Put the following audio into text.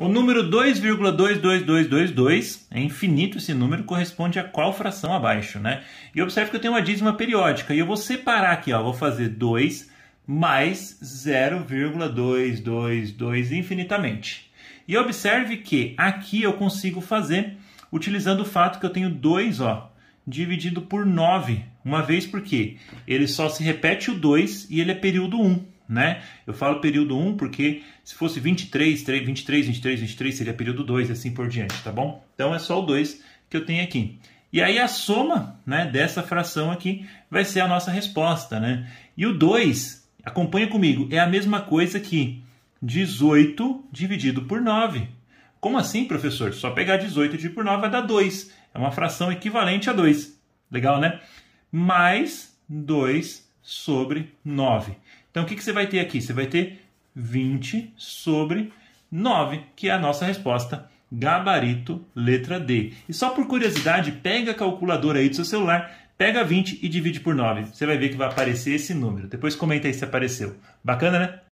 O número 2,22222 é infinito esse número, corresponde a qual fração abaixo, né? E observe que eu tenho uma dízima periódica e eu vou separar aqui, ó, vou fazer 2 mais 0,222 infinitamente. E observe que aqui eu consigo fazer utilizando o fato que eu tenho 2, ó, dividido por 9, uma vez porque ele só se repete o 2 e ele é período 1 né? Eu falo período 1 porque se fosse 23, 3, 23, 23, 23 seria período 2 e assim por diante, tá bom? Então é só o 2 que eu tenho aqui. E aí a soma né, dessa fração aqui vai ser a nossa resposta, né? E o 2, acompanha comigo, é a mesma coisa que 18 dividido por 9. Como assim, professor? Só pegar 18 dividido por 9 vai dar 2. É uma fração equivalente a 2. Legal, né? Mais 2 sobre 9. Então, o que, que você vai ter aqui? Você vai ter 20 sobre 9, que é a nossa resposta gabarito, letra D. E só por curiosidade, pega a calculadora aí do seu celular, pega 20 e divide por 9. Você vai ver que vai aparecer esse número. Depois comenta aí se apareceu. Bacana, né?